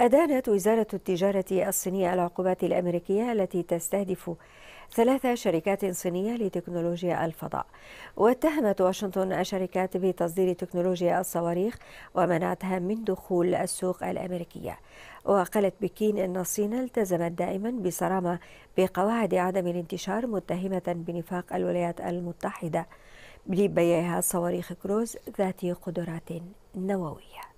أدانت وزارة التجارة الصينية العقوبات الأمريكية التي تستهدف ثلاث شركات صينية لتكنولوجيا الفضاء واتهمت واشنطن الشركات بتصدير تكنولوجيا الصواريخ ومنعتها من دخول السوق الأمريكية وقالت بكين أن الصين التزمت دائما بصرامة بقواعد عدم الانتشار متهمة بنفاق الولايات المتحدة لبيعها صواريخ كروز ذات قدرات نوويه